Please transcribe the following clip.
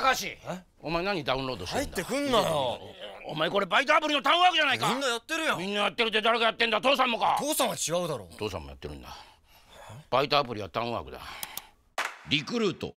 高橋お前何ダウンロードしてんだ入ってくんなよお前これバイトアプリのタウンワークじゃないかみんなやってるよみんなやってるって誰がやってんだ父さんもか父さんは違うだろ父さんもやってるんだバイトアプリはタウンワークだリクルート